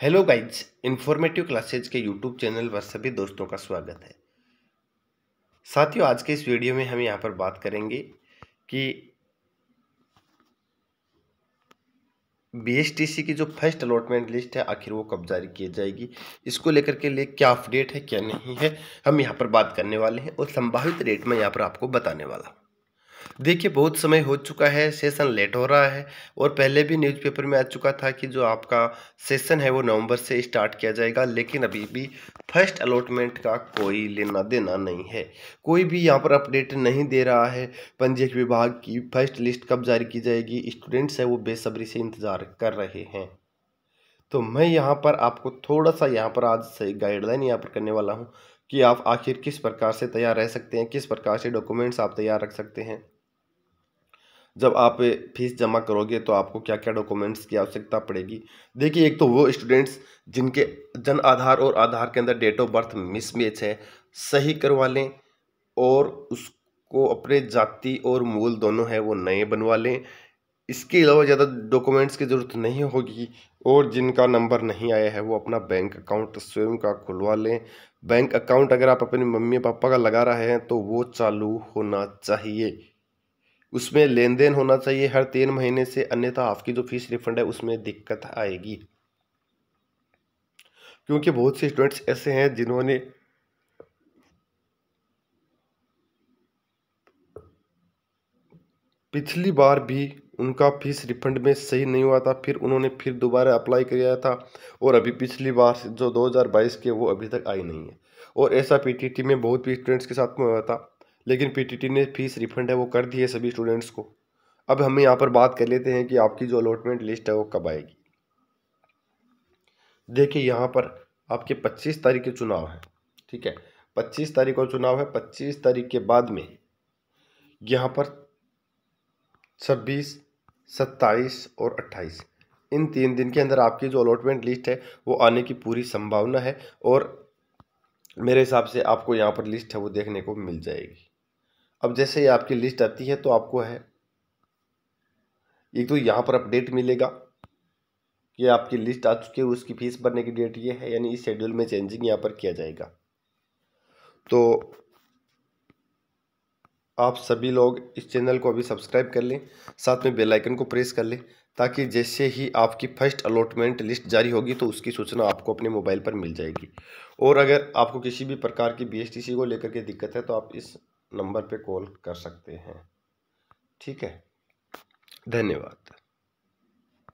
hello guys informative classes के YouTube channel पर सभी दोस्तों का स्वागत है साथियों आज के इस वीडियो में हम यहाँ पर बात करेंगे कि बीएसटीसी की जो फर्स्ट अलॉटमेंट लिस्ट है आखिर वो कब जारी की जाएगी इसको लेकर के लिए क्या अपडेट है क्या नहीं है हम यहाँ पर बात करने वाले हैं और संभावित रेट में यहाँ पर आपको बताने वाला देखिए बहुत समय हो चुका है सेशन लेट हो रहा है और पहले भी न्यूज़पेपर में आ चुका था कि जो आपका सेशन है वो नवंबर से स्टार्ट किया जाएगा लेकिन अभी भी फर्स्ट अलॉटमेंट का कोई लेना देना नहीं है कोई भी यहाँ पर अपडेट नहीं दे रहा है पंजीयक विभाग की फर्स्ट लिस्ट कब जारी की जाएगी स्टूडेंट्स हैं वो बेसब्री से इंतज़ार कर रहे हैं तो मैं यहाँ पर आपको थोड़ा सा यहाँ पर आज से गाइडलाइन यहाँ पर करने वाला हूँ कि आप आखिर किस प्रकार से तैयार रह सकते हैं किस प्रकार से डॉक्यूमेंट्स आप तैयार रख सकते हैं जब आप फीस जमा करोगे तो आपको क्या क्या डॉक्यूमेंट्स की आवश्यकता पड़ेगी देखिए एक तो वो स्टूडेंट्स जिनके जन आधार और आधार के अंदर डेट ऑफ बर्थ मिसमैच है सही करवा लें और उसको अपने जाति और मूल दोनों है वो नए बनवा लें इसके अलावा ज़्यादा डॉक्यूमेंट्स की ज़रूरत नहीं होगी और जिनका नंबर नहीं आया है वो अपना बैंक अकाउंट स्वयं का खुलवा लें बैंक अकाउंट अगर आप अपने मम्मी पापा का लगा रहे हैं तो वो चालू होना चाहिए उसमें लेन देन होना चाहिए हर तीन महीने से अन्यथा आपकी जो फीस रिफंड है उसमें दिक्कत आएगी क्योंकि बहुत से स्टूडेंट्स ऐसे हैं जिन्होंने पिछली बार भी उनका फीस रिफंड में सही नहीं हुआ था फिर उन्होंने फिर दोबारा अप्लाई किया था और अभी पिछली बार जो 2022 के वो अभी तक आई नहीं है और ऐसा पीटीटी में बहुत भी स्टूडेंट्स के साथ में हुआ था लेकिन पीटीटी ने फीस रिफंड है वो कर दी है सभी स्टूडेंट्स को अब हम यहाँ पर बात कर लेते हैं कि आपकी जो अलॉटमेंट लिस्ट है वो कब आएगी देखिए यहाँ पर आपके पच्चीस तारीख के चुनाव हैं ठीक है पच्चीस तारीख को चुनाव है पच्चीस तारीख के बाद में यहाँ पर छब्बीस सत्ताईस और अट्ठाईस इन तीन दिन के अंदर आपकी जो अलॉटमेंट लिस्ट है वो आने की पूरी संभावना है और मेरे हिसाब से आपको यहाँ पर लिस्ट है वो देखने को मिल जाएगी अब जैसे आपकी लिस्ट आती है तो आपको है एक तो यहाँ पर अपडेट मिलेगा कि आपकी लिस्ट आ चुकी है उसकी फीस भरने की डेट ये है यानी इस शेड्यूल में चेंजिंग यहाँ पर किया जाएगा तो आप सभी लोग इस चैनल को अभी सब्सक्राइब कर लें साथ में बेल आइकन को प्रेस कर लें ताकि जैसे ही आपकी फर्स्ट अलॉटमेंट लिस्ट जारी होगी तो उसकी सूचना आपको अपने मोबाइल पर मिल जाएगी और अगर आपको किसी भी प्रकार की बीएसटीसी को लेकर के दिक्कत है तो आप इस नंबर पे कॉल कर सकते हैं ठीक है धन्यवाद